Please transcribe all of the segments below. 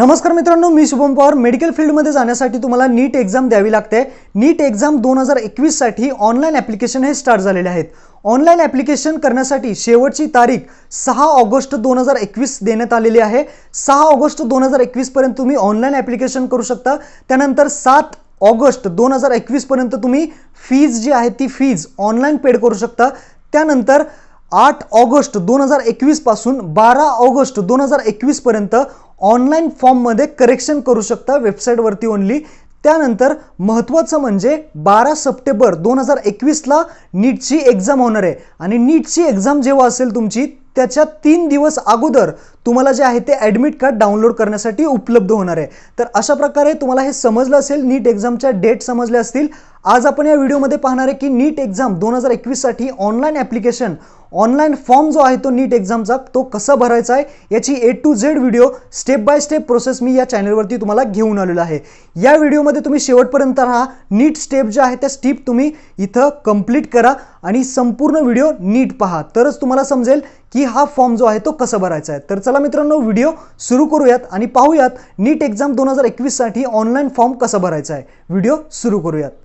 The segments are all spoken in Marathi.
नमस्कार मित्रांनो मी शुभम पवार मेडिकल फील्डमध्ये जाण्यासाठी तुम्हाला नीट एक्झाम द्यावी लागते नीट एक्झाम दोन हजार एकवीससाठी ऑनलाईन ॲप्लिकेशन हे स्टार्ट झालेले आहेत ऑनलाईन ॲप्लिकेशन करण्यासाठी शेवटची तारीख सहा ऑगस्ट दोन हजार एकवीस देण्यात आलेली आहे सहा ऑगस्ट दोन हजार एकवीसपर्यंत तुम्ही ऑनलाईन ॲप्लिकेशन करू शकता त्यानंतर सात ऑगस्ट दोन हजार एकवीसपर्यंत तुम्ही फीज जी आहे ती फीज ऑनलाईन पेड करू शकता त्यानंतर आठ ऑगस्ट दोन हजार एकवीस पासून बारा ऑगस्ट दोन हजार एकवीस पर्यंत ऑनलाईन फॉर्ममध्ये करेक्शन करू शकता वेबसाईटवरती ओनली त्यानंतर महत्त्वाचं म्हणजे बारा सप्टेंबर दोन हजार एकवीसला नीटची एक्झाम होणार आहे आणि नीटची एक्झाम जेव्हा असेल तुमची त्याच्या तीन दिवस अगोदर तुम्हाला जे आहे ते ॲडमिट कार्ड डाउनलोड करण्यासाठी उपलब्ध होणार आहे तर अशा प्रकारे तुम्हाला हे समजलं असेल नीट एक्झामच्या डेट समजल्या असतील आज आपण या व्हिडिओमध्ये पाहणार आहे की नीट एक्झाम दोन हजार एकवीससाठी ऑनलाईन ॲप्लिकेशन ऑनलाईन फॉर्म जो आहे तो नीट एक्झामचा तो कसा भरायचा आहे याची A to Z video step by step process मी या चॅनलवरती तुम्हाला घेऊन आलेलो आहे या व्हिडिओमध्ये तुम्ही शेवटपर्यंत राहा नीट स्टेप ज्या आहे त्या स्टेप तुम्ही इथं कंप्लीट करा आणि संपूर्ण व्हिडिओ नीट पहा तरच तुम्हाला समजेल की हा फॉर्म जो आहे तो कसं भरायचा आहे तर चला मित्रांनो व्हिडिओ सुरू करूयात आणि पाहूयात नीट एक्झाम दोन हजार साठी ऑनलाईन फॉर्म कसं भरायचा आहे व्हिडिओ सुरू करूयात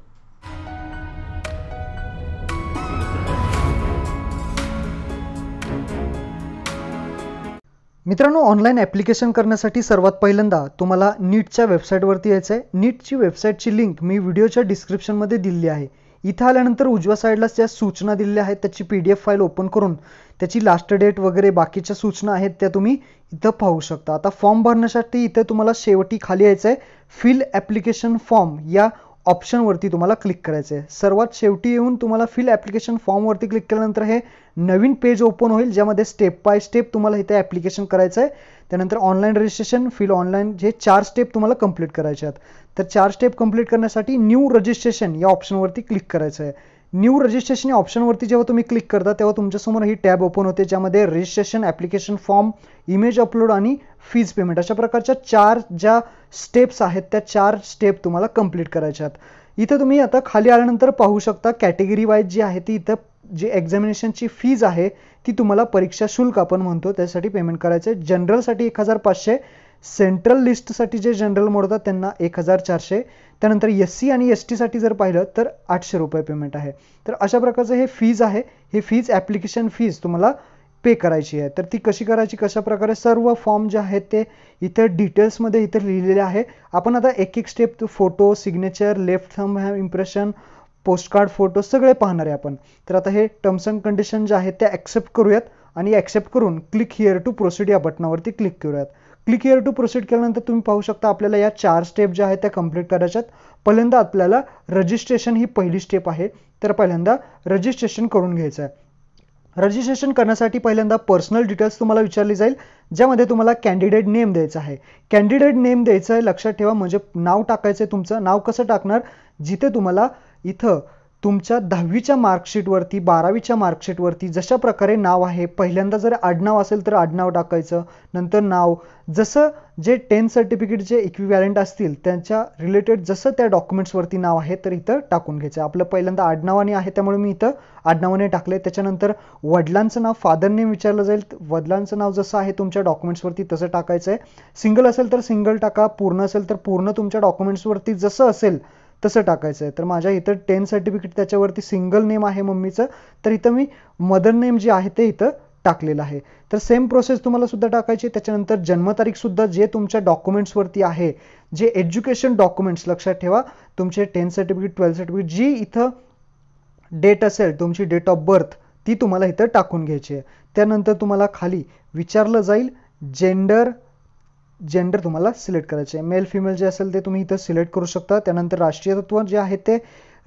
मित्रांनो ऑनलाईन ऍप्लिकेशन करण्यासाठी सर्वात पहिल्यांदा तुम्हाला नीटच्या वेबसाईटवरती यायचं आहे नीटची वेबसाईटची लिंक मी व्हिडिओच्या डिस्क्रिप्शनमध्ये दिली आहे इथं आल्यानंतर उजव्या साईडला ज्या सूचना दिलेल्या आहेत त्याची P D F file open करून त्याची लास्ट डेट वगैरे बाकीच्या सूचना आहेत त्या तुम्ही इथं पाहू शकता आता फॉर्म भरण्यासाठी इथं तुम्हाला शेवटी खाली यायचं आहे फिल ॲप्लिकेशन फॉर्म या ऑप्शनवरती तुम्हाला क्लिक करायचं आहे सर्वात शेवटी येऊन तुम्हाला फिल ॲप्लिकेशन फॉर्मवरती क्लिक केल्यानंतर हे नवीन पेज ओपन होईल ज्यामध्ये स्टेप बाय स्टेप तुम्हाला इथे ॲप्लिकेशन करायचं आहे त्यानंतर ऑनलाईन रजिस्ट्रेशन फिल ऑनलाईन हे चार स्टेप तुम्हाला कंप्लीट करायचे आहेत तर चार स्टेप कंप्लीट करण्यासाठी न्यू रजिस्ट्रेशन या ऑप्शनवरती क्लिक करायचं आहे न्यू रजिस्ट्रेशन या ऑप्शनवरती जेव्हा तुम्ही क्लिक करता तेव्हा तुमच्यासमोर ही टॅब ओपन होते ज्यामध्ये registration application form image upload आणि फीज पेमेंट अशा प्रकारच्या चार ज्या स्टेप्स आहेत त्या चार स्टेप तुम्हाला कंप्लीट करायच्या आहेत इथं तुम्ही आता खाली आल्यानंतर पाहू शकता कॅटेगरी वाईज जी आहे ती इथं जी एक्झामिनेशनची फीज आहे ती तुम्हाला परीक्षा शुल्क आपण म्हणतो त्यासाठी पेमेंट करायचं आहे जनरलसाठी एक हजार पाचशे सेंट्रल लिस्टसाठी जे जनरल मोड होतात त्यांना एक हजार चारशे त्यानंतर एस सी आणि एस टीसाठी जर पाहिलं तर आठशे रुपये पेमेंट आहे तर अशा प्रकारचं हे फीज आहे हे फीज ॲप्लिकेशन फीज तुम्हाला पे करायची आहे तर ती कशी करायची कशा प्रकारे सर्व फॉर्म जे आहेत ते इथे डिटेल्समध्ये इथे लिहिलेले आहे आपण आता एक एक step photo signature left thumb hand impression postcard photo सगळे पाहणार आहे आपण तर आता हे टर्म्स अँड कंडिशन जे आहेत त्या ॲक्सेप्ट करूयात आणि ॲक्सेप्ट करून क्लिक हिअर टू प्रोसिड या बटनावरती क्लिक करूयात क्लिक हिअर टू प्रोसीड केल्यानंतर तुम्ही पाहू शकता आपल्याला या चार स्टेप ज्या आहेत त्या कम्प्लीट करायच्यात पहिल्यांदा आपल्याला रजिस्ट्रेशन ही पहिली स्टेप आहे तर पहिल्यांदा रजिस्ट्रेशन करून घ्यायचं आहे रजिस्ट्रेशन करण्यासाठी पहिल्यांदा पर्सनल डिटेल्स तुम्हाला विचारली जाईल ज्यामध्ये तुम्हाला कॅन्डिडेट नेम द्यायचा आहे कॅन्डिडेट नेम द्यायचं आहे लक्षात ठेवा म्हणजे नाव टाकायचं आहे तुमचं नाव कसं टाकणार जिथे तुम्हाला इथं तुमच्या दहावीच्या मार्कशीटवरती बारावीच्या मार्कशीटवरती जशा प्रकारे नाव आहे पहिल्यांदा जर आडनाव असेल तर आडनाव टाकायचं नंतर नाव जसं जे टेन सर्टिफिकेटचे वॅलेंट असतील त्यांच्या रिलेटेड जसं त्या डॉक्युमेंट्सवरती नाव आहे तर इथं टाकून घ्यायचं आपलं पहिल्यांदा आडनावाने आहे त्यामुळे मी इथं आडनावाने टाकले त्याच्यानंतर वडिलांचं नाव फादरने विचारलं जाईल वडिलांचं नाव जसं आहे तुमच्या डॉक्युमेंट्सवरती तसं टाकायचं आहे सिंगल असेल तर सिंगल टाका पूर्ण असेल तर पूर्ण तुमच्या डॉक्युमेंट्सवरती जसं असेल तसं टाकायचं आहे तर माझ्या इथं टेन सर्टिफिकेट त्याच्यावरती सिंगल नेम आहे मम्मीचं तर इथं मी मदर नेम जे आहे ते इथं टाकलेलं आहे तर सेम प्रोसेस तुम्हाला सुद्धा टाकायची त्याच्यानंतर जन्मतारीखसुद्धा सुद्धा जे तुमच्या डॉक्युमेंट्सवरती आहे जे एज्युकेशन डॉक्युमेंट्स लक्षात ठेवा तुमचे टेन सर्टिफिकेट ट्वेल्थ सर्टिफिकेट जी इथं डेट असेल तुमची डेट ऑफ बर्थ ती तुम्हाला इथं टाकून घ्यायची आहे त्यानंतर तुम्हाला खाली विचारलं जाईल जेंडर जेंडर तुम्हाला सिलेक्ट करायचे आहे मेल फिमेल जे असेल ते तुम्ही इथं सिलेक्ट करू शकता त्यानंतर राष्ट्रीयत्व जे आहे ते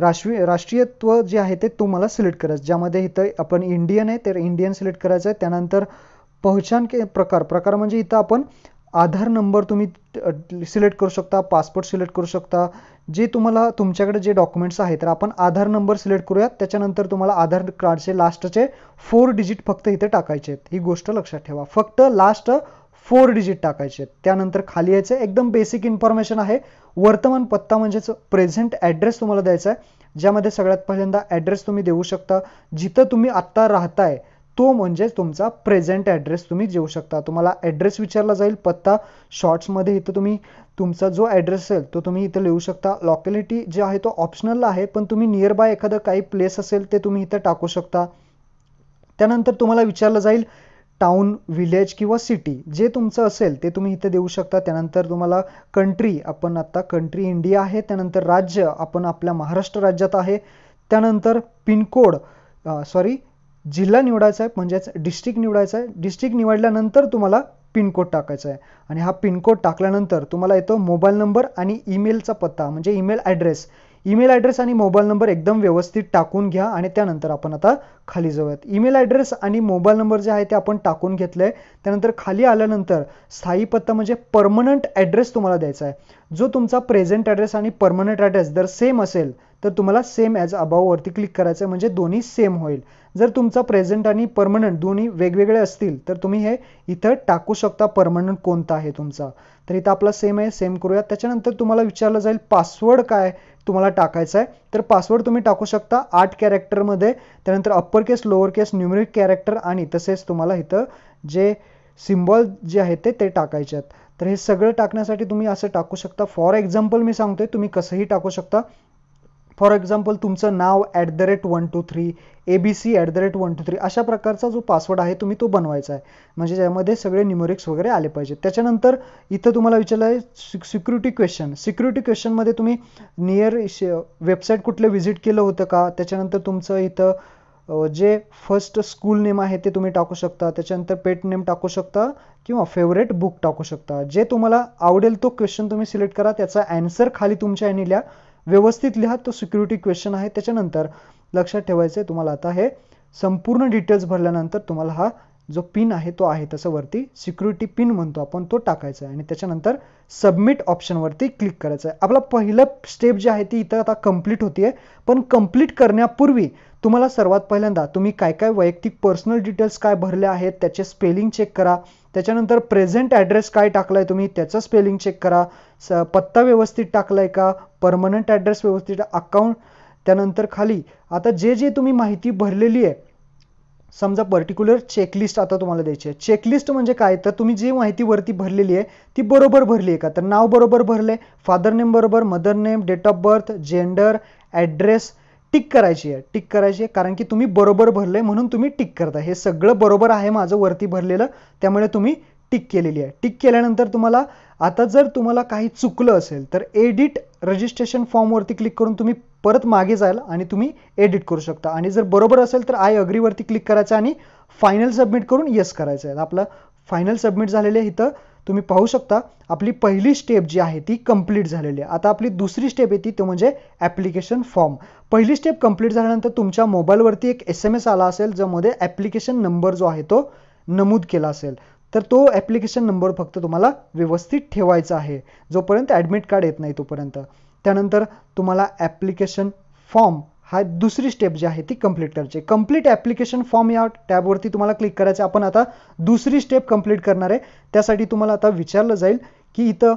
राष्ट्रीय राष्ट्रीयत्व जे आहे ते तुम्हाला सिलेक्ट करायचं ज्यामध्ये इथं आपण इंडियन आहे तर इंडियन सिलेक्ट करायचं आहे त्यानंतर पहचान के प्रकार प्रकार म्हणजे इथं आपण आधार नंबर तुम्ही सिलेक्ट करू शकता पासपोर्ट सिलेक्ट करू शकता जे तुम्हाला तुमच्याकडे जे डॉक्युमेंट्स आहेत तर आपण आधार नंबर सिलेक्ट करूयात त्याच्यानंतर तुम्हाला आधार कार्डचे लास्टचे फोर डिजिट फक्त इथे टाकायचे आहेत ही गोष्ट लक्षात ठेवा फक्त लास्ट फोर डिजिट टाकायचे त्यानंतर खाली यायचं एकदम बेसिक इन्फॉर्मेशन आहे वर्तमान पत्ता म्हणजेच प्रेझेंट ॲड्रेस तुम्हाला द्यायचा आहे ज्यामध्ये सगळ्यात पहिल्यांदा ॲड्रेस तुम्ही देऊ शकता जिथं तुम्ही आत्ता राहताय तो म्हणजे तुमचा प्रेझेंट ॲड्रेस तुम्ही देऊ शकता तुम्हाला ॲड्रेस विचारला जाईल पत्ता शॉर्ट्समध्ये इथं तुम्ही तुमचा जो ॲड्रेस असेल तो तुम्ही इथं लिहू शकता लॉकॅलिटी जे आहे तो ऑप्शनल आहे पण तुम्ही नियर बाय एखादं काही प्लेस असेल ते तुम्ही इथं टाकू शकता त्यानंतर तुम्हाला विचारलं जाईल टाउन विलेज किंवा सिटी जे तुमचं असेल ते तुम्ही इथे देऊ शकता त्यानंतर तुम्हाला कंट्री आपण आत्ता कंट्री इंडिया आहे त्यानंतर राज्य आपण आपल्या महाराष्ट्र राज्यात आहे त्यानंतर पिनकोड सॉरी जिल्हा निवडायचा आहे म्हणजेच डिस्ट्रिक्ट निवडायचा आहे डिस्ट्रिक्ट निवडल्यानंतर तुम्हाला पिनकोड टाकायचा आहे आणि हा पिनकोड टाकल्यानंतर तुम्हाला येतो मोबाईल नंबर आणि ईमेलचा पत्ता म्हणजे ईमेल ॲड्रेस ईमेल ॲड्रेस आणि मोबाईल नंबर एकदम व्यवस्थित टाकून घ्या आणि त्यानंतर आपण आता खाली जाऊयात ईमेल ॲड्रेस आणि मोबाईल नंबर जे आहे ते आपण टाकून घेतलं त्यानंतर खाली आल्यानंतर स्थायी पत्ता म्हणजे परमनंट ॲड्रेस तुम्हाला द्यायचा आहे जो तुमचा प्रेझेंट ॲड्रेस आणि परमनंट ॲड्रेस जर सेम असेल तर तुम्हाला सेम ॲज अबाववरती क्लिक करायचं आहे म्हणजे दोन्ही सेम होईल जर तुमचा प्रेझेंट आणि परमनंट दोन्ही वेगवेगळे असतील तर तुम्ही हे इथं टाकू शकता परमनंट कोणता आहे तुमचा तर इथं आपला सेम आहे सेम करूया त्याच्यानंतर तुम्हाला विचारलं जाईल पासवर्ड काय तुम्हाला टाकायचा आहे तर पासवर्ड तुम्ही टाकू शकता आठ कॅरेक्टरमध्ये त्यानंतर upper case lower case numeric character आणि तसेच तुम्हाला इथं जे सिम्बॉल जे आहेत ते ते टाकायचे आहेत तर हे सगळं टाकण्यासाठी तुम्ही असं टाकू शकता फॉर एक्झाम्पल मी सांगतोय तुम्ही कसंही टाकू शकता फॉर एक्झाम्पल तुमचं नाव at the rate one two three A B C at the rate one two three अशा प्रकारचा जो पासवर्ड आहे तुम्ही तो बनवायचा आहे म्हणजे ज्यामध्ये सगळे न्युमोरिक्स वगैरे आले पाहिजेत त्याच्यानंतर इथं तुम्हाला विचारलं आहे सिक्युरिटी क्वेश्चन सिक्युरिटी क्वेश्चनमध्ये तुम्ही नियर वेबसाईट कुठलं व्हिजिट केलं होतं का त्याच्यानंतर तुमचं इथं जे फर्स्ट स्कूल नेम आहे ते तुम्ही टाकू शकता त्याच्यानंतर पेट नेम टाकू शकता किंवा फेवरेट बुक टाकू शकता जे तुम्हाला आवडेल तो क्वेश्चन तुम्ही सिलेक्ट करा त्याचा ॲन्सर खाली तुमच्या याने लिहा व्यवस्थित लिहा तो सिक्युरिटी क्वेश्चन आहे त्याच्यानंतर लक्षात ठेवायचं आहे तुम्हाला आता हे संपूर्ण डिटेल्स भरल्यानंतर तुम्हाला हा जो पिन आहे तो आहे तसं वरती सिक्युरिटी पिन म्हणतो आपण तो टाकायचा आहे आणि त्याच्यानंतर सबमिट ऑप्शनवरती क्लिक करायचं आहे आपला पहिलं स्टेप जे आहे ती इथं आता कम्प्लीट होतीये पण कम्प्लीट करण्यापूर्वी तुम्हाला सर्वात पहिल्यांदा तुम्ही काय काय वैयक्तिक पर्सनल डिटेल्स काय भरले आहेत त्याचे स्पेलिंग चेक करा त्याच्यानंतर प्रेझेंट ॲड्रेस काय टाकलाय तुम्ही त्याचं स्पेलिंग चेक करा स पत्ता व्यवस्थित टाकलाय का परमनंट ॲड्रेस व्यवस्थित अकाउंट त्यानंतर खाली आता जे जे तुम्ही माहिती भरलेली आहे समजा पर्टिक्युलर चेकलिस्ट आता तुम्हाला द्यायची आहे चेकलिस्ट म्हणजे काय तर तुम्ही जी माहिती वरती भरलेली आहे ती बरोबर भरली आहे का तर नाव बरोबर भरले फादर नेम बरोबर mother name date of birth gender address tick करायची आहे टिक करायची आहे कारण की तुम्ही बरोबर भरले म्हणून तुम्ही टिक करता हे सगळं बरोबर आहे माझं वरती भरलेलं त्यामुळे तुम्ही टिक केलेली आहे टिक केल्यानंतर तुम्हाला आता जर तुम्हाला काही चुकलं असेल तर एडिट रजिस्ट्रेशन फॉर्मवरती क्लिक करून तुम्ही परत मागे जाल आणि तुम्ही एडिट करू शकता आणि जर बरोबर असेल तर आय अग्रीवरती क्लिक करायचं आणि फायनल सबमिट करून येस करायचं आहे आपलं फायनल सबमिट झालेले इथं तुम्ही पाहू शकता आपली पहिली स्टेप जी आहे ती कंप्लीट झालेली आहे आता आपली दुसरी स्टेप येते ती म्हणजे ॲप्लिकेशन फॉर्म पहिली स्टेप कंप्लीट झाल्यानंतर तुमच्या मोबाईलवरती एक एस एम एस आला असेल ज्यामध्ये ॲप्लिकेशन नंबर जो आहे तो नमूद केला असेल तर तो ऍप्लिकेशन नंबर फक्त तुम्हाला व्यवस्थित ठेवायचा आहे जोपर्यंत ॲडमिट कार्ड येत नाही तोपर्यंत त्यानंतर तुम्हाला ॲप्लिकेशन फॉर्म हा दुसरी स्टेप जी आहे ती कम्प्लीट करायची कम्प्लीट ॲप्लिकेशन फॉर्म या टॅबवरती तुम्हाला क्लिक करायचं आपण आता दुसरी स्टेप कंप्लीट करणार आहे त्यासाठी तुम्हाला आता विचारलं जाईल की इथं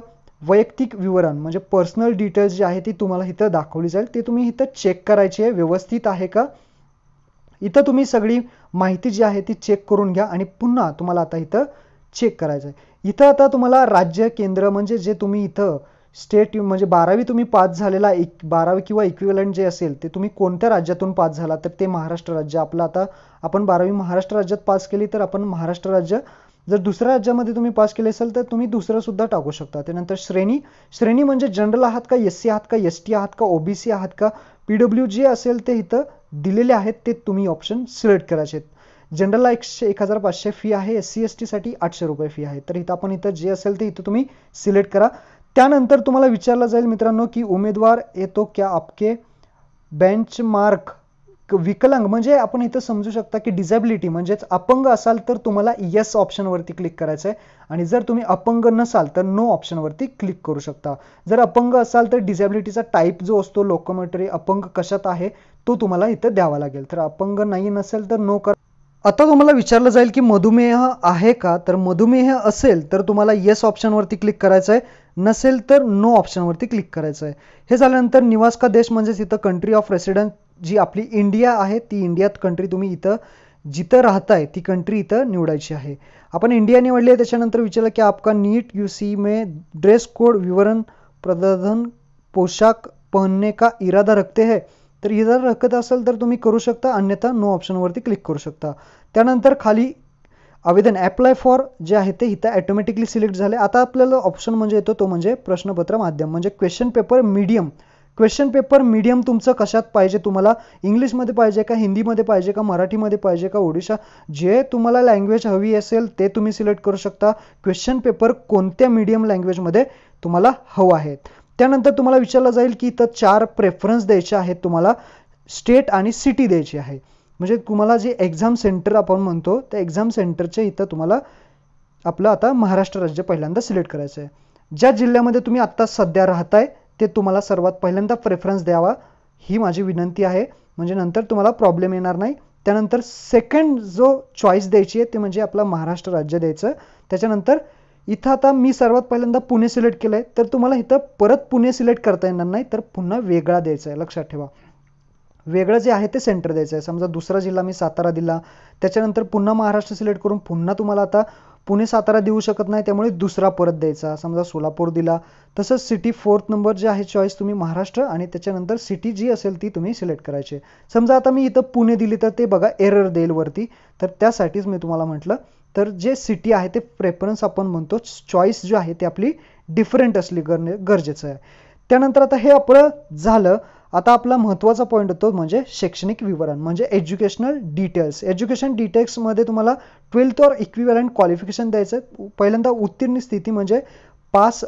वैयक्तिक विवरण म्हणजे पर्सनल डिटेल्स जे आहे ती तुम्हाला इथं दाखवली जाईल ते तुम्ही इथं चेक करायची आहे व्यवस्थित आहे का इथं तुम्ही सगळी माहिती जी आहे ती चेक करून घ्या आणि पुन्हा तुम्हाला आता इथं चेक करायचं आहे इथं आता तुम्हाला राज्य केंद्र म्हणजे जे तुम्ही इथं स्टेट म्हणजे बारावी तुम्ही पास झालेला बारावी किंवा इक्विवलंट जे असेल ते तुम्ही कोणत्या राज्यातून पास झाला तर ते महाराष्ट्र राज्य आपलं आता आपण बारावी महाराष्ट्र राज्यात पास केली तर आपण महाराष्ट्र राज्य जर दुसऱ्या राज्यामध्ये तुम्ही पास केले असेल तर तुम्ही दुसरं सुद्धा टाकू शकता त्यानंतर श्रेणी श्रेणी म्हणजे जनरल आहात का एस सी आहात का एस टी आहात का ओबीसी आहात का पीडब्ल्यू जे असेल ते इथं दिलेले आहेत ते तुम्ही ऑप्शन सिलेक्ट करायचे आहेत जनरलला एकशे एक हजार पाचशे फी आहे एस सी एस साठी आठशे रुपये फी आहे तर इथं आपण इथं जे असेल ते इथं तुम्ही सिलेक्ट करा त्यानंतर तुम्हाला विचारलं जाईल मित्रांनो की उमेदवार येतो क्या आपके बेंचमार्क विकलांग म्हणजे आपण इथं समजू शकता की डिझॅबिलिटी म्हणजेच अपंग असाल तर तुम्हाला येस ऑप्शनवरती क्लिक करायचं आहे आणि जर तुम्ही अपंग नसाल तर नो ऑप्शनवरती क्लिक करू शकता जर अपंग असाल तर डिझॅबिलिटीचा टाईप जो असतो लोकोमेटरी अपंग कशात आहे तो तुम्हाला इथं द्यावा लागेल तर अपंग नाही नसेल तर नो कर आता तुम्हाला विचारलं जाईल की मधुमेह आहे का तर मधुमेह असेल तर तुम्हाला येस ऑप्शनवरती क्लिक करायचं आहे नसेल तर नो ऑप्शनवरती क्लिक करायचं आहे हे झाल्यानंतर निवास का देश म्हणजेच इथं कंट्री ऑफ रेसिडेंट जी आपली इंडिया आहे ती इंडियात कंट्री तुम्ही इथं जिथं राहताय ती कंट्री इथं निवडायची आहे आपण इंडिया निवडली आहे त्याच्यानंतर विचारलं की आपका नीट यू सी मे ड्रेस कोड विवरण प्रदर्धन पोशाख पहनने का इरादा रखते है तर ही जर हरकत असेल तर तुम्ही करू शकता अन्यथा नो ऑप्शनवरती क्लिक करू शकता त्यानंतर खाली आवेदन ॲप्लाय फॉर जे आहे ते इथं ॲटोमॅटिकली सिलेक्ट झाले आता आपल्याला ऑप्शन म्हणजे येतो तो म्हणजे प्रश्नपत्र माध्यम म्हणजे question paper medium question paper medium तुमचं कशात पाहिजे तुम्हाला इंग्लिशमध्ये पाहिजे का हिंदीमध्ये पाहिजे का मराठीमध्ये पाहिजे का ओडिशा जे तुम्हाला लँग्वेज हवी असेल ते तुम्ही सिलेक्ट करू शकता क्वेश्चन पेपर कोणत्या मीडियम लँग्वेजमध्ये तुम्हाला हवं आहे त्यानंतर तुम्हाला विचारलं जाईल की इथं चार प्रेफरन्स द्यायचे आहेत तुम्हाला स्टेट आणि सिटी द्यायची आहे म्हणजे तुम्हाला जे एक्झाम सेंटर आपण म्हणतो त्या एक्झाम सेंटरच्या इथं तुम्हाला आपलं आता महाराष्ट्र राज्य पहिल्यांदा सिलेक्ट करायचं आहे ज्या जिल्ह्यामध्ये तुम्ही आत्ता सध्या राहताय ते तुम्हाला सर्वात पहिल्यांदा प्रेफरन्स द्यावा ही माझी विनंती आहे म्हणजे नंतर तुम्हाला प्रॉब्लेम येणार नाही त्यानंतर सेकंड जो चॉईस द्यायची आहे ते म्हणजे आपलं महाराष्ट्र राज्य द्यायचं त्याच्यानंतर इथं आता मी सर्वात पहिल्यांदा पुणे सिलेक्ट केलंय तर तुम्हाला इथं परत पुणे सिलेक्ट करता येणार नाही तर पुन्हा वेगळा द्यायचा आहे लक्षात ठेवा वेगळं जे आहे ते सेंटर द्यायचं आहे समजा दुसरा जिल्हा मी सातारा दिला त्याच्यानंतर पुन्हा महाराष्ट्र सिलेक्ट करून पुन्हा तुम्हाला आता पुणे सातारा देऊ शकत नाही त्यामुळे दुसरा परत द्यायचा समजा सोलापूर दिला तसंच सिटी फोर्थ नंबर जे आहे चॉईस तुम्ही महाराष्ट्र आणि त्याच्यानंतर सिटी जी असेल ती तुम्ही सिलेक्ट करायची समजा आता मी इथं पुणे दिली तर ते बघा एरर देईल वरती तर त्यासाठीच मी तुम्हाला म्हटलं तर जे सिटी आहे ते प्रेफरन्स आपण म्हणतो चॉईस जी आहे ती आपली डिफरंट असली गरजेचं आहे त्यानंतर आता हे आपलं झालं आता आपला महत्त्वाचा पॉईंट होतो म्हणजे शैक्षणिक विवरण म्हणजे एज्युकेशनल डिटेल्स एज्युकेशन डिटेल्समध्ये तुम्हाला ट्वेल्थ और इक्विवलंट क्वालिफिकेशन द्यायचं पहिल्यांदा उत्तीर्ण स्थिती म्हणजे पास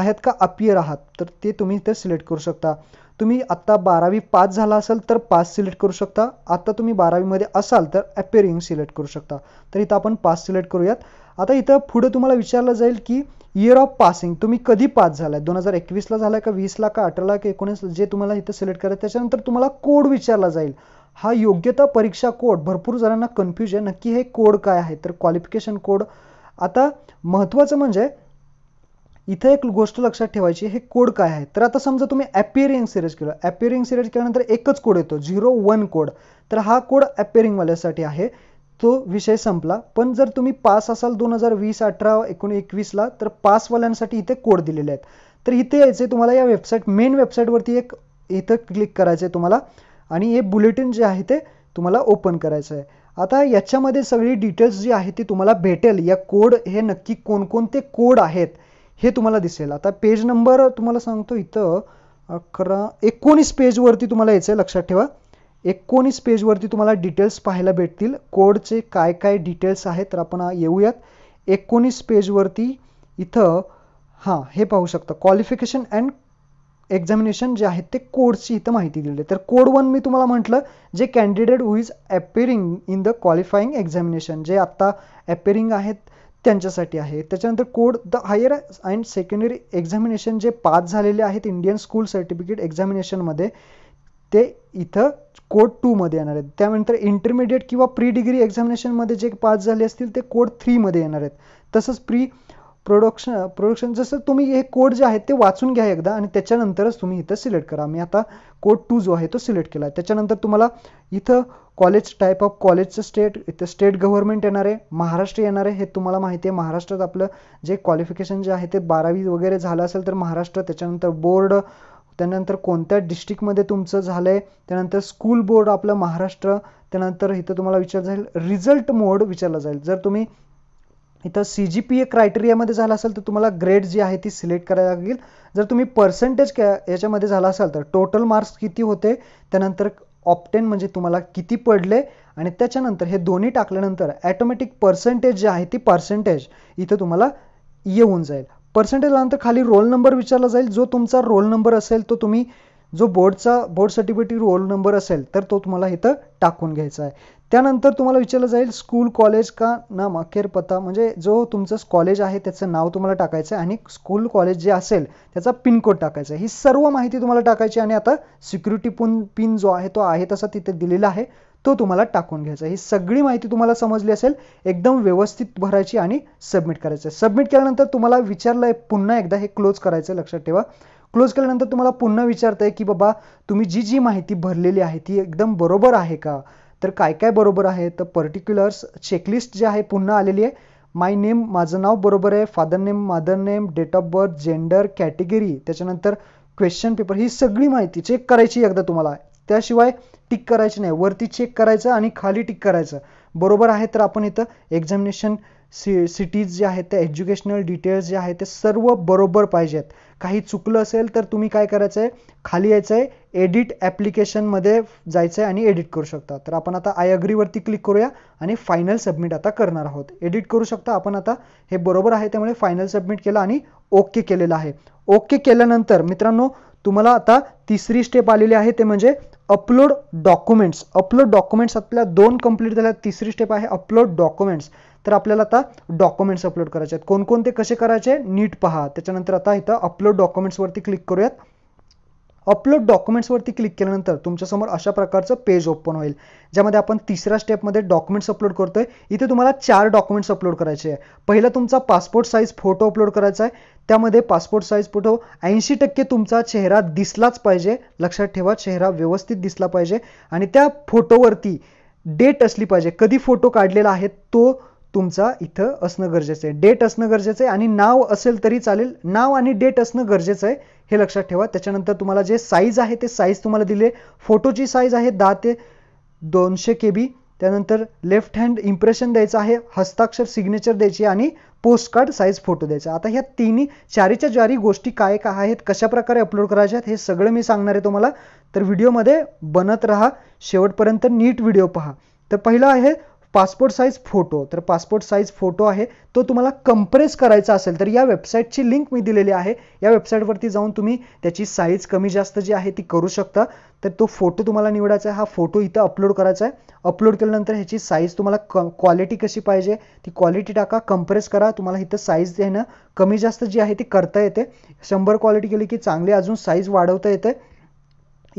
आहेत का अपियर आहात तर ते तुम्ही इथे सिलेक्ट करू शकता तुम्ही आत्ता बारावी पास झाला असाल तर पास सिलेक्ट करू शकता आत्ता तुम्ही बारावीमध्ये असाल तर ॲपेरिंग सिलेक्ट करू शकता तर इथं आपण पास सिलेक्ट करूयात आता इथं पुढं तुम्हाला विचारलं जाईल की इयर ऑफ पासिंग तुम्ही कधी पास झालाय दोन हजार एकवीसला झालाय का वीसला का अठराला का एकोणीसला जे तुम्हाला इथं सिलेक्ट करायचं त्याच्यानंतर तुम्हाला कोड विचारला जाईल हा योग्यता परीक्षा कोड भरपूर जणांना कन्फ्युजन आहे नक्की हे कोड काय आहे तर क्वालिफिकेशन कोड आता महत्त्वाचं म्हणजे इथं एक गोष्ट लक्षात ठेवायची हे कोड काय आहे तर आता समजा तुम्ही अपिअरिंग सिरीज केलं अपिअरिंग सिरीज केल्यानंतर एकच कोड येतो झिरो वन कोड तर हा कोड ॲपिअरिंगवाल्यासाठी आहे तो विषय संपला पण जर तुम्ही पास असाल दोन हजार वीस अठरा एकोणी एकवीसला तर पासवाल्यांसाठी इथे कोड दिलेले आहेत तर इथे यायचे तुम्हाला या वेबसाईट मेन वेबसाईटवरती एक इथं क्लिक करायचं आहे तुम्हाला आणि हे बुलेटिन जे आहे ते तुम्हाला ओपन करायचं आहे आता याच्यामध्ये सगळी डिटेल्स जी आहे ती तुम्हाला भेटेल या कोड हे नक्की कोणकोणते कोड आहेत हे तुम्हाला दिसेल आता पेज नंबर तुम्हाला सांगतो इथं अकरा एकोणीस पेजवरती तुम्हाला यायचं आहे लक्षात ठेवा एकोणीस पेजवरती तुम्हाला डिटेल्स पाहायला भेटतील कोडचे काय काय डिटेल्स आहेत तर आपण येऊयात एकोणीस पेजवरती इथं हां हे पाहू शकता क्वालिफिकेशन अँड एक्झामिनेशन जे आहेत ते कोडची इथं माहिती दिली आहे तर कोड वन मी तुम्हाला म्हटलं जे candidate who is appearing in the qualifying examination जे आत्ता ॲपेरिंग आहेत त्यांच्यासाठी आहे त्याच्यानंतर code the higher and secondary examination जे पास झालेले आहेत इंडियन स्कूल सर्टिफिकेट एक्झामिनेशनमध्ये ते इथं कोड टूमध्ये येणार आहेत त्यानंतर इंटरमिडिएट किंवा प्री डिग्री एक्झामिनेशनमध्ये जे पास झाले असतील ते कोड थ्रीमध्ये येणार आहेत तसंच प्री प्रोडक्शन प्रोडक्शन जसं तुम्ही हे कोड जे आहेत ते वाचून घ्या एकदा आणि त्याच्यानंतरच तुम्ही इथं सिलेक्ट करा मी आता कोड टू जो आहे तो सिलेक्ट केला आहे त्याच्यानंतर तुम्हाला इथं कॉलेज टाईप ऑफ कॉलेजचं स्टेट इथं स्टेट गव्हर्नमेंट येणार आहे महाराष्ट्र येणार आहे हे तुम्हाला माहिती आहे महाराष्ट्रात आपलं जे क्वालिफिकेशन जे आहे ते बारावी वगैरे झालं असेल तर महाराष्ट्र त्याच्यानंतर बोर्ड त्यानंतर कोणत्या डिस्ट्रिक्टमध्ये तुमचं झालं आहे त्यानंतर स्कूल बोर्ड आपलं महाराष्ट्र त्यानंतर इथं तुम्हाला विचार जाईल रिझल्ट मोड विचारला जाईल जर तुम्ही इथं सी जी पी ए क्रायटेरियामध्ये झाला असेल तर तुम्हाला ग्रेड जी आहे ती सिलेक्ट करायला लागेल जर तुम्ही पर्सेंटेज कॅ याच्यामध्ये झाला असाल तर टोटल मार्क्स किती होते त्यानंतर ऑप्टेन म्हणजे तुम्हाला किती पडले आणि त्याच्यानंतर हे दोन्ही टाकल्यानंतर ॲटोमॅटिक पर्सेंटेज जे आहे ती पर्सेंटेज इथं तुम्हाला येऊन जाईल नंतर खाली रोल नंबर विचारला जाईल जो तुमचा रोल नंबर असेल तो तुम्ही जो बोर्डचा बोर्ड सर्टिफिकेट रोल नंबर असेल तर तो तुम्हाला इथं टाकून घ्यायचा आहे त्यानंतर तुम्हाला विचारलं जाईल स्कूल कॉलेज का नाम अखेर पत्ता म्हणजे जो तुमचं कॉलेज आहे त्याचं नाव तुम्हाला टाकायचं आहे आणि स्कूल कॉलेज जे असेल त्याचा पिनकोड टाकायचा आहे ही सर्व माहिती तुम्हाला टाकायची आणि आता सिक्युरिटी पिन पिन जो आहे तो आहे तसा तिथे दिलेला आहे तो तुम्हाला टाकून घ्यायचा ही सगळी माहिती तुम्हाला समजली असेल एकदम व्यवस्थित भरायची आणि सबमिट करायचं आहे सबमिट केल्यानंतर तुम्हाला विचारलं आहे पुन्हा एकदा हे क्लोज करायचं लक्षात ठेवा क्लोज केल्यानंतर तुम्हाला पुन्हा विचारत आहे की बाबा तुम्ही जी जी माहिती भरलेली आहे ती एकदम बरोबर आहे का तर काय काय बरोबर आहे तर पर्टिक्युलर्स चेकलिस्ट जे आहे पुन्हा आलेली आहे माय नेम माझं नाव बरोबर आहे father name mother name date of birth gender category त्याच्यानंतर क्वेश्चन पेपर ही सगळी माहिती चेक करायची एकदा तुम्हाला त्याशिवाय टिक करायची नाही वरती चेक करायचं आणि खाली टिक करायचं बरोबर आहे तर आपण इथं एक्झामिनेशन सिटीज जे आहेत त्या एज्युकेशनल डिटेल्स जे आहेत ते सर्व बरोबर पाहिजेत काही चुकलं असेल तर तुम्ही काय करायचं आहे खाली यायचं आहे एडिट ॲप्लिकेशनमध्ये जायचं आहे आणि एडिट करू शकता तर आपण आता आय अग्रीवरती क्लिक करूया आणि फायनल सबमिट आता करणार आहोत एडिट करू शकता आपण आता हे बरोबर आहे त्यामुळे फायनल सबमिट केलं आणि ओके केलेलं आहे ओके केल्यानंतर मित्रांनो तुम्हाला आता तिसरी स्टेप आलेली आहे ते म्हणजे अपलोड डॉक्युमेंट्स अपलोड डॉक्युमेंट्स आपल्या दोन कंप्लीट झाल्या तिसरी स्टेप आहे अपलोड डॉक्युमेंट्स तर आपल्याला आता डॉक्युमेंट्स अपलोड करायचे आहेत कोणकोणते कसे करायचे नीट पहा त्याच्यानंतर आता इथं अपलोड डॉक्युमेंट्सवरती क्लिक करूयात अपलोड डॉक्युमेंट्सवरती क्लिक केल्यानंतर तुमच्यासमोर अशा प्रकारचं पेज ओपन होईल ज्यामध्ये आपण तिसऱ्या स्टेपमध्ये डॉक्युमेंट्स अपलोड करतोय इथे तुम्हाला चार डॉक्युमेंट्स अपलोड करायचे आहे पहिला तुमचा पासपोर्ट साईज फोटो अपलोड करायचा आहे त्यामध्ये पासपोर्ट साईज फोटो ऐंशी टक्के तुमचा चेहरा दिसलाच पाहिजे लक्षात ठेवा चेहरा व्यवस्थित दिसला पाहिजे आणि त्या फोटोवरती डेट असली पाहिजे कधी फोटो काढलेला आहे तो तुमचा इथं असणं गरजेचं आहे डेट असणं गरजेचं आहे आणि नाव असेल तरी चालेल नाव आणि डेट असणं गरजेचं आहे हे लक्षात ठेवा त्याच्यानंतर तुम्हाला जे साईज आहे ते साईज तुम्हाला दिले फोटोची साईज आहे दहा ते दोनशे के बी त्यानंतर लेफ्ट हँड इम्प्रेशन द्यायचं आहे हस्ताक्षर सिग्नेचर द्यायची आणि पोस्ट कार्ड साईज फोटो द्यायचा आता ह्या तिन्ही चारीच्या ज्वारी गोष्टी काय काय आहेत कशा प्रकारे अपलोड करायच्या आहेत हे सगळं मी सांगणार आहे तुम्हाला तर व्हिडिओमध्ये बनत राहा शेवटपर्यंत नीट व्हिडिओ पहा तर पहिलं आहे पासपोर्ट साईज फोटो तर पासपोर्ट साईज फोटो आहे तो तुम्हाला कंप्रेस करायचा असेल तर या वेबसाईटची लिंक मी दिलेली आहे या वेबसाईटवरती जाऊन तुम्ही त्याची साईज कमी जास्त जी आहे ती करू शकता तर तो फोटो तुम्हाला निवडायचा आहे हा फोटो इथं अपलोड करायचा आहे अपलोड केल्यानंतर ह्याची साईज तुम्हाला क क्वालिटी कशी पाहिजे ती क्वालिटी टाका कंप्रेस करा तुम्हाला इथं साईज देणं कमी जास्त जी आहे ती करता येते शंभर क्वालिटी केली की चांगली अजून साईज वाढवता येते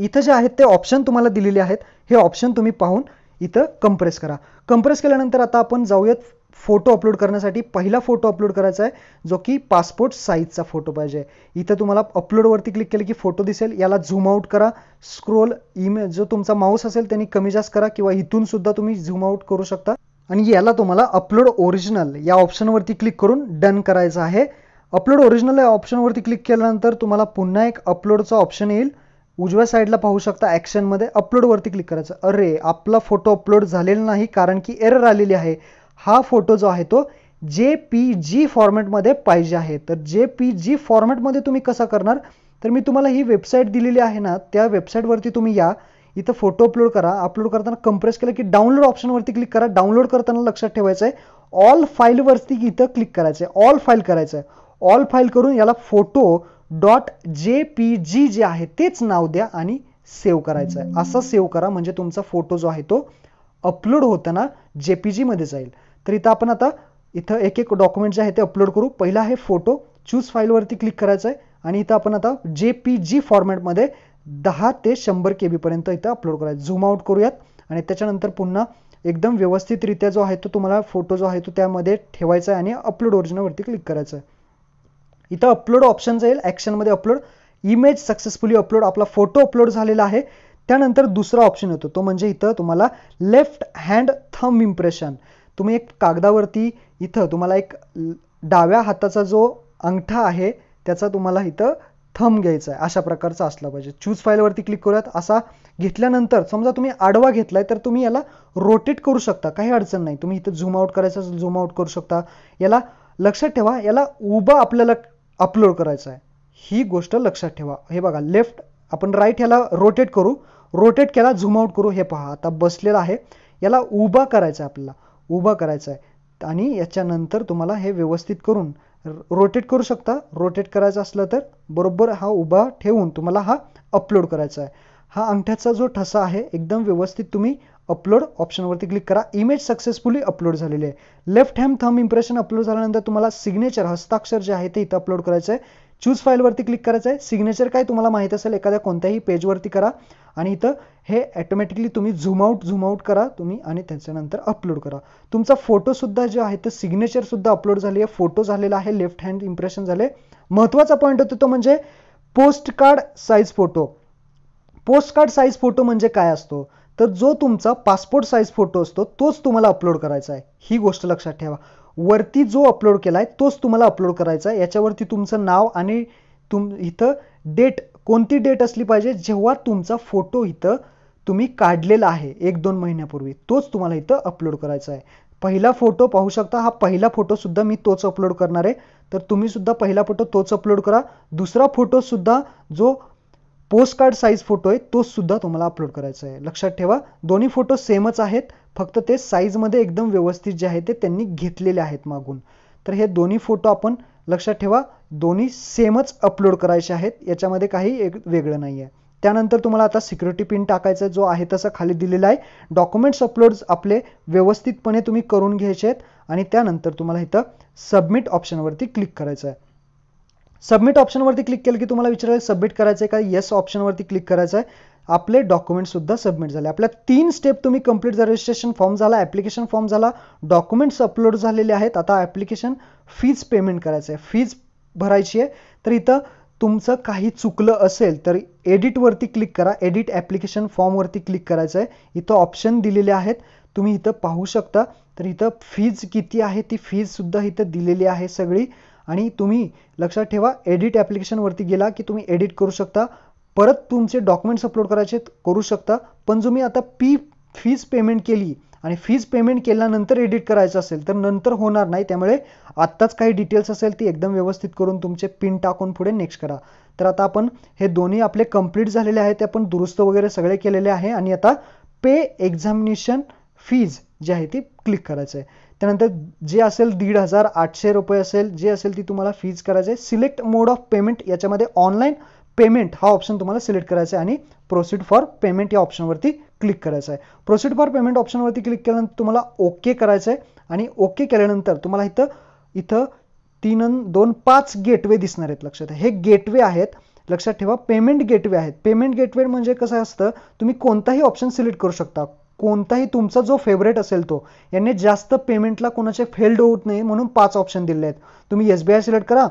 इथं जे आहेत ते ऑप्शन तुम्हाला दिलेले आहेत हे ऑप्शन तुम्ही पाहून इथं कंप्रेस करा कंप्रेस केल्यानंतर आता आपण जाऊयात फोटो अपलोड करण्यासाठी पहिला फोटो अपलोड करायचा आहे जो की पासपोर्ट साईजचा फोटो पाहिजे इथं तुम्हाला अपलोडवरती क्लिक केलं की फोटो दिसेल याला झूम आउट करा स्क्रोल इमेज जो तुमचा माऊस असेल त्यांनी कमी जास्त करा किंवा इथून सुद्धा तुम्ही झूम आऊट करू शकता आणि याला तुम्हाला अपलोड ओरिजिनल या ऑप्शनवरती क्लिक करून डन करायचं आहे अपलोड ओरिजिनल या ऑप्शनवरती क्लिक केल्यानंतर तुम्हाला पुन्हा एक अपलोडचा ऑप्शन येईल उजव्या साईडला पाहू शकता ॲक्शनमध्ये अपलोडवरती क्लिक करायचं अरे आपला फोटो अपलोड झालेला नाही कारण की एरर आलेली आहे हा फोटो जो आहे तो जे पी जी फॉर्मॅटमध्ये पाहिजे आहे तर जे पी जी फॉर्मॅटमध्ये तुम्ही कसा करणार तर मी तुम्हाला ही वेबसाईट दिलेली आहे ना त्या वेबसाईटवरती तुम्ही या इथं फोटो अपलोड करा अपलोड करताना कंप्रेस केलं की डाउनलोड ऑप्शनवरती क्लिक करा डाउनलोड करताना लक्षात ठेवायचं आहे ऑल फाईलवरती इथं क्लिक करायचंय आहे ऑल फाईल करायचं आहे ऑल फाईल करून याला photo dot J P G जे आहे तेच नाव द्या आणि सेव्ह करायचं आहे असं सेव्ह करा म्हणजे तुमचा फोटो जो आहे तो अपलोड होताना जे पी जीमध्ये जाईल तर इथं आपण आता इथं एक एक डॉक्युमेंट जे आहे ते अपलोड करू पहिला आहे फोटो चूज फाईलवरती क्लिक करायचं आहे आणि इथं आपण आता जे पी जी फॉर्मॅटमध्ये दहा ते शंभर के बीपर्यंत इथं अपलोड करायचं झूम आउट करूयात आणि त्याच्यानंतर पुन्हा एकदम व्यवस्थितरित्या जो आहे तो तुम्हाला फोटो जो आहे तो त्यामध्ये ठेवायचा आहे आणि अपलोड ओरिजिनलवरती क्लिक करायचं आहे इथं अपलोड ऑप्शन जाईल ॲक्शनमध्ये अपलोड इमेज सक्सेसफुली अपलोड आपला फोटो अपलोड झालेला आहे त्यानंतर दुसरा ऑप्शन येतो तो म्हणजे इथं तुम्हाला लेफ्ट हँड थंब इम्प्रेशन तुम्ही एक कागदावरती इथं तुम्हाला एक डाव्या हाताचा जो अंगठा आहे त्याचा तुम्हाला इथं थंब घ्यायचा आहे अशा प्रकारचा असला पाहिजे चूज फाईलवरती क्लिक करूयात असा घेतल्यानंतर समजा तुम्ही आडवा घेतलाय तर तुम्ही याला रोटेट करू शकता काही अडचण नाही तुम्ही इथं झूम आउट करायचं झूम आउट करू शकता याला लक्षात ठेवा याला उभा आपल्याला अपलोड करायचा आहे ही गोष्ट लक्षात ठेवा हे बघा लेफ्ट आपण राईट ह्याला रोटेट करू रोटेट केला झूम आउट करू हे पहा आता बसलेला आहे याला उभा करायचा आहे आपल्याला उभा करायचा आहे आणि याच्यानंतर तुम्हाला हे व्यवस्थित करून रोटेट करू शकता रोटेट करायचं असलं तर बरोबर हा उभा ठेवून तुम्हाला हा अपलोड करायचा आहे हा अंगठ्याचा जो ठसा आहे एकदम व्यवस्थित तुम्ही अपलोड ऑप्शनवरती क्लिक करा इमेज सक्सेसफुली अपलोड झालेली आहे left hand thumb impression upload झाल्यानंतर तुम्हाला सिग्नेचर हस्ताक्षर जे आहे ते इथं अपलोड करायचं आहे चूज फाईलवरती क्लिक करायचं आहे सिग्नेचर काय तुम्हाला माहीत असेल एखाद्या कोणत्याही पेजवरती करा आणि इथं हे ॲटोमॅटिकली तुम्ही झूम आउट झूम आउट करा तुम्ही आणि त्याच्यानंतर अपलोड करा तुमचा फोटोसुद्धा जो आहे ते सुद्धा अपलोड झाली आहे फोटो झालेला आहे लेफ्ट हँड इम्प्रेशन झाले महत्त्वाचा पॉईंट होतो तो म्हणजे postcard size photo postcard size photo म्हणजे काय असतो तर जो तुमचा पासपोर्ट साईज फोटो असतो तोच तुम्हाला अपलोड करायचा आहे ही गोष्ट लक्षात ठेवा वरती जो अपलोड केला आहे तोच तुम्हाला अपलोड करायचा आहे याच्यावरती तुमचं नाव आणि तुम इथं डेट कोणती डेट असली पाहिजे जेव्हा तुमचा फोटो इथं तुम्ही काढलेला आहे एक दोन महिन्यापूर्वी तोच तुम्हाला इथं अपलोड करायचा आहे पहिला फोटो पाहू शकता हा पहिला फोटोसुद्धा मी तोच अपलोड करणार आहे तर तुम्हीसुद्धा पहिला फोटो तोच अपलोड करा दुसरा फोटोसुद्धा जो पोस्ट कार्ड साईज फोटो आहे तो सुद्धा तुम्हाला अपलोड करायचा आहे लक्षात ठेवा दोन्ही फोटो सेमच आहेत फक्त ते साईजमध्ये एकदम व्यवस्थित जे आहे ते त्यांनी घेतलेले आहेत मागून तर हे दोन्ही फोटो आपण लक्षात ठेवा दोन्ही सेमच अपलोड करायचे आहेत याच्यामध्ये काही एक वेगळं नाही आहे त्यानंतर तुम्हाला आता सिक्युरिटी पिन टाकायचा जो आहे तसा खाली दिलेला आहे डॉक्युमेंट्स अपलोड आपले व्यवस्थितपणे तुम्ही करून घ्यायचे आहेत आणि त्यानंतर तुम्हाला इथं सबमिट ऑप्शनवरती क्लिक करायचं आहे सबमिट ऑप्शनवरती क्लिक केलं की तुम्हाला विचारायचं सबमिट करायचं आहे का येस ऑप्शनवरती क्लिक करायचं आहे आपले सुद्धा सबमिट झाले आपल्या तीन स्टेप तुम्ही कंप्लीट झाले रजिस्ट्रेशन फॉर्म झाला ॲप्लिकेशन फॉर्म झाला डॉक्युमेंट्स अपलोड झालेले आहेत आता ॲप्लिकेशन फीज पेमेंट करायचं आहे फीज भरायची आहे तर इथं तुमचं काही चुकलं असेल तर एडिटवरती क्लिक करा एडिट ॲप्लिकेशन फॉर्मवरती क्लिक करायचं आहे इथं ऑप्शन दिलेले आहेत तुम्ही इथं पाहू शकता तर इथं फीज किती आहे ती फीजसुद्धा इथं दिलेली आहे सगळी आणि तुम्ही लक्षात ठेवा एडिट ॲप्लिकेशनवरती गेला की तुम्ही एडिट करू शकता परत तुमचे डॉक्युमेंट्स अपलोड करायचे करू शकता पण जो मी आता पी फीज पेमेंट केली आणि फीज पेमेंट केल्यानंतर एडिट करायचं असेल तर नंतर होणार नाही त्यामुळे आत्ताच काही डिटेल्स असेल ती एकदम व्यवस्थित करून तुमचे पिन टाकून पुढे नेक्स्ट करा तर आता आपण हे दोन्ही आपले कंप्लीट झालेले आहेत ते आपण दुरुस्त वगैरे सगळे केलेले आहे आणि आता पे एक्झामिनेशन फीज जी आहे ती क्लिक करायचं आहे त्यानंतर जे असेल दीड हजार आठशे रुपये असेल जे असेल ती तुम्हाला फीज करायचं आहे सिलेक्ट मोड ऑफ पेमेंट याच्यामध्ये ऑनलाईन पेमेंट हा ऑप्शन तुम्हाला सिलेक्ट करायचा आहे आणि प्रोसिड फॉर पेमेंट या ऑप्शनवरती क्लिक करायचं आहे प्रोसिड फॉर पेमेंट ऑप्शनवरती क्लिक केल्यानंतर तुम्हाला ओके करायचं आहे आणि ओके केल्यानंतर तुम्हाला इथं इथं तीन दोन पाच गेटवे दिसणार आहेत लक्षात हे गेटवे आहेत लक्षात ठेवा पेमेंट गेटवे आहेत पेमेंट गेटवे म्हणजे कसं असतं तुम्ही कोणताही ऑप्शन सिलेक्ट करू शकता कोणताही तुमचा जो फेवरेट असेल तो यांनी जास्त पेमेंटला कोणाचे फेल्ड होत नाही म्हणून पाच ऑप्शन दिले आहेत तुम्ही एस बी आय सिलेक्ट करा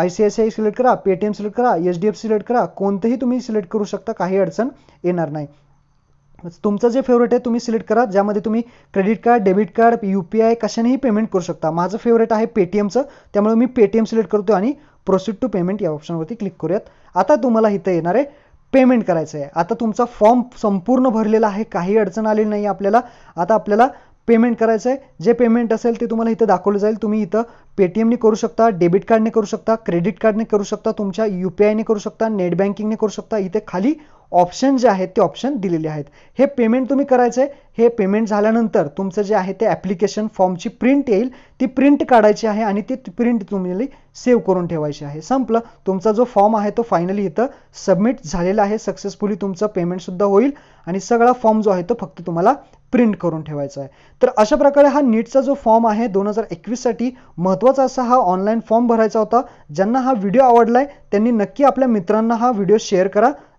I C I C I select करा पेटीएम सिलेक्ट करा एच डी एफ सिलेक्ट करा कोणतंही तुम्ही सिलेक्ट करू शकता काही अडचण येणार नाही तुमचं जे फेवरेट आहे तुम्ही सिलेक्ट करा ज्यामध्ये तुम्ही credit card debit card U P I कशानेही पेमेंट करू शकता माझं फेवरेट आहे पेटीएमचं त्यामुळे मी पेटीएम सिलेक्ट करतो आणि प्रोसीड टू पेमेंट या ऑप्शनवरती क्लिक करूयात आता तुम्हाला इथं येणार आहे पेमेंट करायचं आहे आता तुमचा फॉर्म संपूर्ण भरलेला आहे काही अडचण आली नाही आपल्याला आता आपल्याला पेमेंट करायचं आहे जे पेमेंट असेल ते तुम्हाला इथं दाखवलं जाईल तुम्ही इथं पेटीएमने करू शकता डेबिट कार्डने करू शकता क्रेडिट कार्डने करू शकता तुमच्या यू पी आयने करू शकता नेट बँकिंगने करू शकता इथे खाली ऑप्शन जे आहेत ते ऑप्शन दिलेले आहेत हे पेमेंट तुम्ही करायचंय आहे हे पेमेंट झाल्यानंतर तुमचं जे आहे ते ॲप्लिकेशन फॉर्मची प्रिंट येईल ती प्रिंट काढायची आहे आणि ती प्रिंट तुम्ही सेव्ह करून ठेवायची आहे संपलं तुमचा जो फॉर्म आहे तो फायनली इथं सबमिट झालेला आहे सक्सेसफुली तुमचं पेमेंटसुद्धा होईल आणि सगळा फॉर्म जो आहे तो फक्त तुम्हाला प्रिंट करून ठेवायचा आहे तर अशा प्रकारे हा नीटचा जो फॉर्म आहे दोन हजार एकवीससाठी महत्त्वाचा असा हा ऑनलाईन फॉर्म भरायचा होता ज्यांना हा व्हिडिओ आवडला आहे त्यांनी नक्की आपल्या मित्रांना हा व्हिडिओ शेअर करा